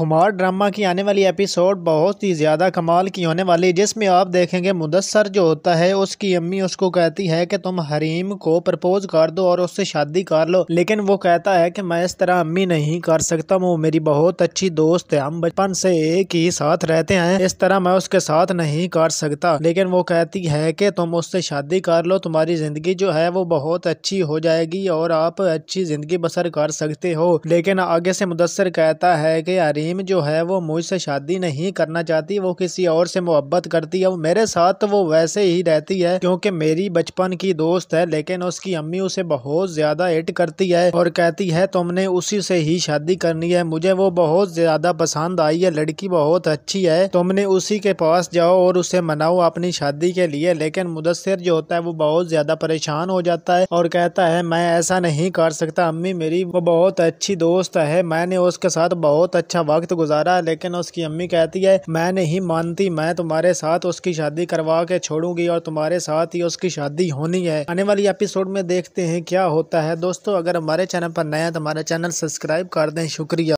Kumar drama की आने वाली एपिसोड बहुत ही ज़्यादा कमाल की होने वाली जिसमें आप देखेंगे मुदस्सर जो होता है उसकी अम्मी उसको कहती है कि तुम हरीम को प्रपोज कर दो और उससे शादी कर लो लेकिन वो कहता है कि मैं इस तरह अम्मी नहीं कर सकता वो मेरी बहुत अच्छी दोस्त है हम बचपन से एक ही साथ रहते हैं इस तरह मैं उसके साथ नहीं कर सकता लेकिन वो कहती है कि तुम उससे शादी कर लो तुम्हारी जिंदगी जो है वो बहुत अच्छी हो जाएगी और आप अच्छी जिंदगी बसर कर सकते हो लेकिन आगे से मुदस्सर कहता है कि हरीम नीम जो है वो मुझसे शादी नहीं करना चाहती वो किसी और से मोहब्बत करती है वो मेरे साथ वो वैसे ही रहती है क्योंकि मेरी बचपन की दोस्त है लेकिन उसकी अम्मी उसे बहुत ज़्यादा हिट करती है और कहती है तुमने उसी से ही शादी करनी है मुझे वो बहुत ज़्यादा पसंद आई है लड़की बहुत अच्छी है तुमने उसी के पास जाओ और उसे मनाओ अपनी शादी के लिए लेकिन मुदसर जो होता है वो बहुत ज़्यादा परेशान हो जाता है और कहता है मैं ऐसा नहीं कर सकता अम्मी मेरी वो बहुत अच्छी दोस्त है मैंने उसके साथ बहुत अच्छा वक्त वक्त गुजारा लेकिन उसकी अम्मी कहती है मैं नहीं मानती मैं तुम्हारे साथ उसकी शादी करवा के छोड़ूंगी और तुम्हारे साथ ही उसकी शादी होनी है आने वाली एपिसोड में देखते हैं क्या होता है दोस्तों अगर हमारे चैनल पर नया तो हमारे चैनल सब्सक्राइब कर दें शुक्रिया